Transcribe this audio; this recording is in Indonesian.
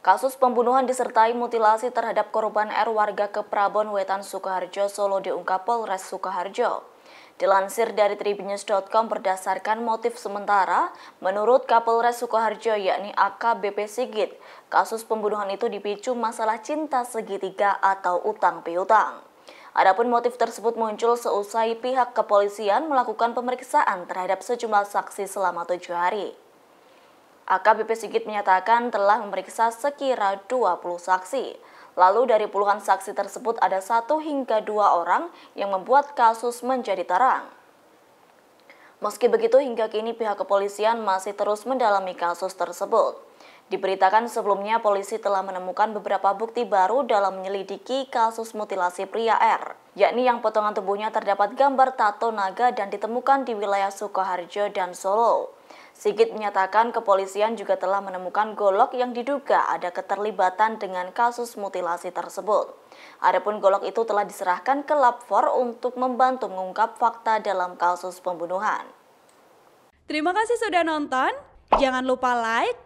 Kasus pembunuhan disertai mutilasi terhadap korban R warga ke Prabon Wetan Sukoharjo Solo diungkap Polres Sukoharjo. Dilansir dari tribunnews.com berdasarkan motif sementara, menurut Kapolres Sukoharjo yakni AKBP Sigit, kasus pembunuhan itu dipicu masalah cinta segitiga atau utang piutang. Adapun motif tersebut muncul seusai pihak kepolisian melakukan pemeriksaan terhadap sejumlah saksi selama tujuh hari. AKBP Sigit menyatakan telah memeriksa sekira 20 saksi. Lalu dari puluhan saksi tersebut ada satu hingga dua orang yang membuat kasus menjadi terang. Meski begitu hingga kini pihak kepolisian masih terus mendalami kasus tersebut. Diberitakan sebelumnya polisi telah menemukan beberapa bukti baru dalam menyelidiki kasus mutilasi pria R, yakni yang potongan tubuhnya terdapat gambar tato naga dan ditemukan di wilayah Sukoharjo dan Solo. Sigit menyatakan kepolisian juga telah menemukan golok yang diduga ada keterlibatan dengan kasus mutilasi tersebut. Adapun golok itu telah diserahkan ke Lapfor untuk membantu mengungkap fakta dalam kasus pembunuhan. Terima kasih sudah nonton. Jangan lupa like,